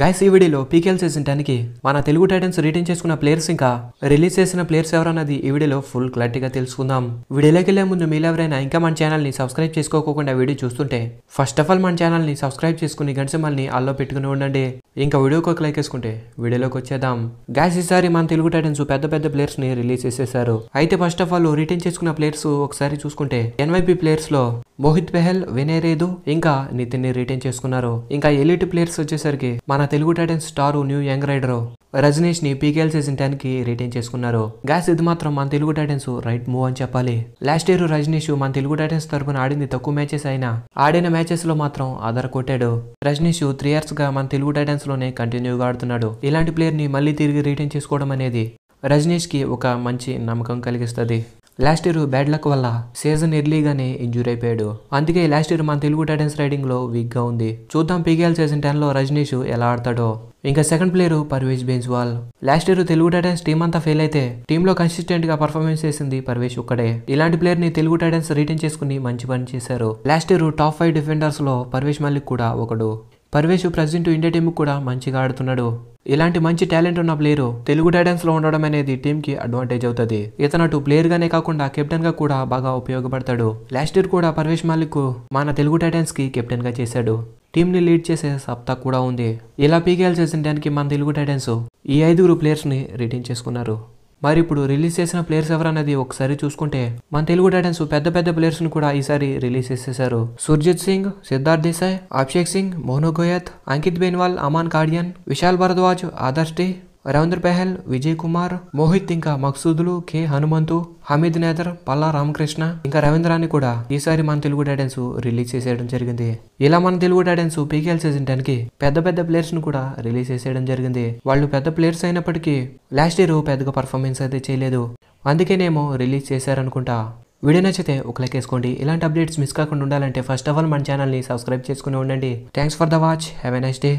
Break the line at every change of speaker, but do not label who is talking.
guys ఈ వీడియోలో PKL చేసిన టెన్కి మన తెలుగు టైటన్స్ రిటర్న్ చేసుకున్న ప్లేయర్స్ ఇంకా రిలీజ్ చేసిన ప్లేయర్స్ ఎవరన్నది ఈ వీడియోలో ఫుల్ క్లారిటీగా తెలుసుకుందాం వీడియోలోకి వెళ్లే ముందు మీరు ఎవరైనా ఇంకా మన ఛానల్ని సబ్స్క్రైబ్ చేసుకోకుండా వీడియో చూస్తుంటే ఫస్ట్ ఆఫ్ ఆల్ మన ఛానల్ని సబ్స్క్రైబ్ చేసుకుని గంట అల్లో పెట్టుకుని ఉండండి ఇంకా వీడియోకి ఒక లైక్ వేసుకుంటే వీడియోలోకి వచ్చేద్దాం గైస్ ఈసారి మన తెలుగు టైటన్స్ పెద్ద పెద్ద ప్లేయర్స్ని రిలీజ్ చేసేసారు అయితే ఫస్ట్ ఆఫ్ ఆల్ రిటర్న్ చేసుకున్న ప్లేయర్స్ ఒకసారి చూసుకుంటే ఎన్వైపీ ప్లేయర్స్లో మోహిత్ బెహల్ వినేరేదు ఇంకా నితిన్ని రిటైన్ చేసుకున్నారు ఇంకా ఎలిట్ ప్లేయర్స్ వచ్చేసరికి మన Telugu Titan star new young raider Rajnish ని పీకేఎల్ సీజన్ టెన్ కి రిటైన్ చేసుకున్నారు గ్యాస్ ఇది మాత్రం మన తెలుగు టైటన్స్ రైట్ మూవ్ అని చెప్పాలి లాస్ట్ ఇయర్ రజనీష్ మన తెలుగు టైటన్స్ తరఫున ఆడింది తక్కువ మ్యాచెస్ అయినా ఆడిన మ్యాచెస్ లో మాత్రం ఆధార కొట్టాడు రజనీష్ త్రీ ఇయర్స్ గా మన తెలుగు టైటన్స్ లోనే కంటిన్యూగా ఆడుతున్నాడు ఇలాంటి ప్లేయర్ ని మళ్ళీ తిరిగి రిటైన్ చేసుకోవడం అనేది రజనీష్ కి ఒక మంచి నమ్మకం కలిగిస్తుంది లాస్ట్ ఇయర్ బ్యాడ్ లక్ వల్ల సీజన్ ఎర్లీగానే ఇంజూర్ అయిపోయాడు అందుకే లాస్ట్ ఇయర్ మన తెలుగు టైటన్స్ రైడింగ్ లో వీక్ గా ఉంది చూద్దాం పీకేఎల్ సీజన్ టెన్ లో రజనీష్ ఎలా ఆడతాడో ఇంకా second player Parvesh Bhainswal last year Telugu Titans team అంతా ఫెయిల్ అయితే టీంలో కన్సిస్టెంట్ గా పర్ఫార్మెన్స్ చేసింది పర్వేష్ ఒక్కడే ఇలాంటి ప్లేయర్ ని తెలుగు టైటన్స్ రిటర్న్ చేసుకుని మంచి పని చేశారు last year top five defenders లో పర్వేజ్ మల్లిక్ కూడా ఒకడు పర్వేష్ ప్రజెంట్ ఇండియా టీంకి కూడా మంచిగా ఆడుతున్నాడు ఇలాంటి మంచి టాలెంట్ ఉన్న ప్లేయర్ తెలుగు లో ఉండడం అనేది కి అడ్వాంటేజ్ అవుతుంది ఇతను అటు గానే కాకుండా కెప్టెన్ గా కూడా బాగా ఉపయోగపడతాడు లాస్ట్ ఇయర్ కూడా పర్వేష్ మాలిక్ మన తెలుగు కి కెప్టెన్ గా చేశాడు ని లీడ్ చేసే సప్తా కూడా ఉంది ఇలా పీకేఎల్ సీజన్ మన తెలుగు టైటన్స్ ఈ ఐదుగురు ప్లేయర్స్ ని రిటైన్ చేసుకున్నారు మరి ఇప్పుడు రిలీజ్ చేసిన ప్లేయర్స్ అనేది ఒకసారి చూసుకుంటే మన తెలుగు టైటన్స్ పెద్ద పెద్ద ప్లేయర్స్ ను కూడా ఈసారి రిలీజ్ చేసేసారు సుర్జిత్ సింగ్ సిద్ధార్థ్ దేశాయ్ అభిషేక్ సింగ్ మోనో గోయత్ అంకిత్ బేన్వాల్ అమాన్ కాడియన్ విశాల్ భరద్వాజ్ ఆదర్శ్ డే రవీంద్ర పెహల్ విజయ్ కుమార్ మోహిత్ ఇంకా మక్సూదులు కె హనుమంతు హమీద్ నేదర్ పల్లా రామకృష్ణ ఇంకా రవీంద్రాన్ని కూడా ఈసారి మన తెలుగు డైడెన్స్ రిలీజ్ చేసేయడం జరిగింది ఇలా మన Telugu Titans PKL season ten కి పెద్ద పెద్ద ప్లేయర్స్ ను కూడా రిలీజ్ చేసేయడం జరిగింది వాళ్ళు పెద్ద ప్లేయర్స్ అయినప్పటికీ లాస్ట్ ఇయర్ పెద్దగా పర్ఫార్మెన్స్ అయితే చేయలేదు అందుకేనేమో రిలీజ్ చేశారనుకుంటా వీడియో నచ్చితే ఒక లైక్ వేసుకోండి ఇలాంటి అప్డేట్స్ మిస్ కాకుండా ఉండాలంటే ఫస్ట్ ఆఫ్ ఆల్ మన ఛానల్ని సబ్స్క్రైబ్ చేసుకుని ఉండండి thanks for the watch have a nice day